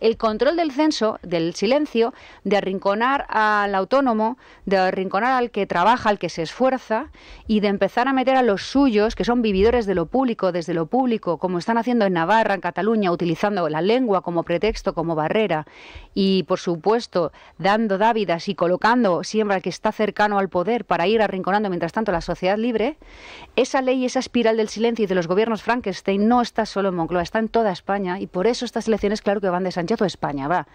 el control del censo, del silencio, de arrinconar al autónomo, de arrinconar al que trabaja, al que se esfuerza, y de empezar a meter a los suyos, que son vividores de lo público, desde lo público, como están haciendo en Navarra, en Cataluña, utilizando la lengua como pretexto, como barrera, y por supuesto dando dávidas y colocando siembra al que está cercano al poder para ir arrinconando mientras tanto la sociedad libre, esa ley, esa espiral del silencio y de los gobiernos Frankenstein no está solo en Moncloa, está en toda España, y por eso estas elecciones, claro que van de de Sánchez España, va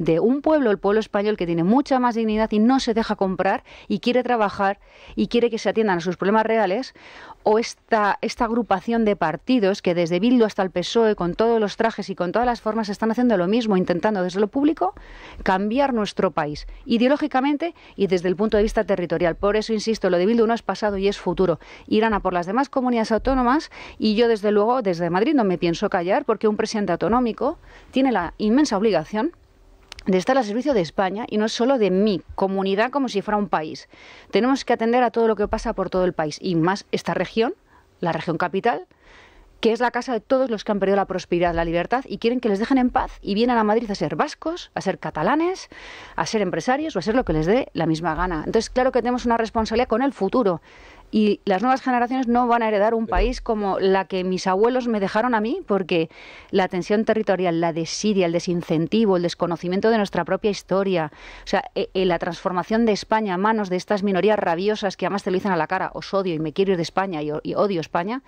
de un pueblo, el pueblo español, que tiene mucha más dignidad y no se deja comprar y quiere trabajar y quiere que se atiendan a sus problemas reales, o esta, esta agrupación de partidos que desde Bildu hasta el PSOE, con todos los trajes y con todas las formas, están haciendo lo mismo, intentando desde lo público cambiar nuestro país, ideológicamente y desde el punto de vista territorial. Por eso, insisto, lo de Bildu no es pasado y es futuro. Irán a por las demás comunidades autónomas y yo, desde luego, desde Madrid no me pienso callar porque un presidente autonómico tiene la inmensa obligación de estar al servicio de España y no solo de mi comunidad como si fuera un país. Tenemos que atender a todo lo que pasa por todo el país y más esta región, la región capital, que es la casa de todos los que han perdido la prosperidad, la libertad y quieren que les dejen en paz y vienen a Madrid a ser vascos, a ser catalanes, a ser empresarios o a ser lo que les dé la misma gana. Entonces, claro que tenemos una responsabilidad con el futuro y las nuevas generaciones no van a heredar un país como la que mis abuelos me dejaron a mí, porque la tensión territorial, la desidia, el desincentivo, el desconocimiento de nuestra propia historia, o sea, eh, eh, la transformación de España a manos de estas minorías rabiosas que además te lo dicen a la cara, os odio y me quiero ir de España y, odio España,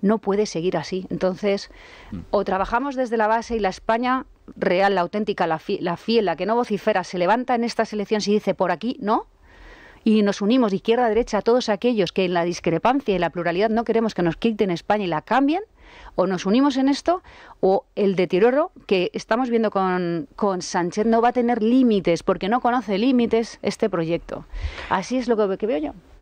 no puede seguir así. Entonces, mm. o trabajamos desde la base y la España real, la auténtica, la, la fiel, la que no vocifera, se levanta en estas elecciones y dice, por aquí no, y nos unimos izquierda, a derecha, a todos aquellos que en la discrepancia y la pluralidad no queremos que nos quiten España y la cambien, o nos unimos en esto o el deterioro que estamos viendo con, con, Sánchez no va a tener límites porque no conoce límites este proyecto. Así es lo que, que veo yo.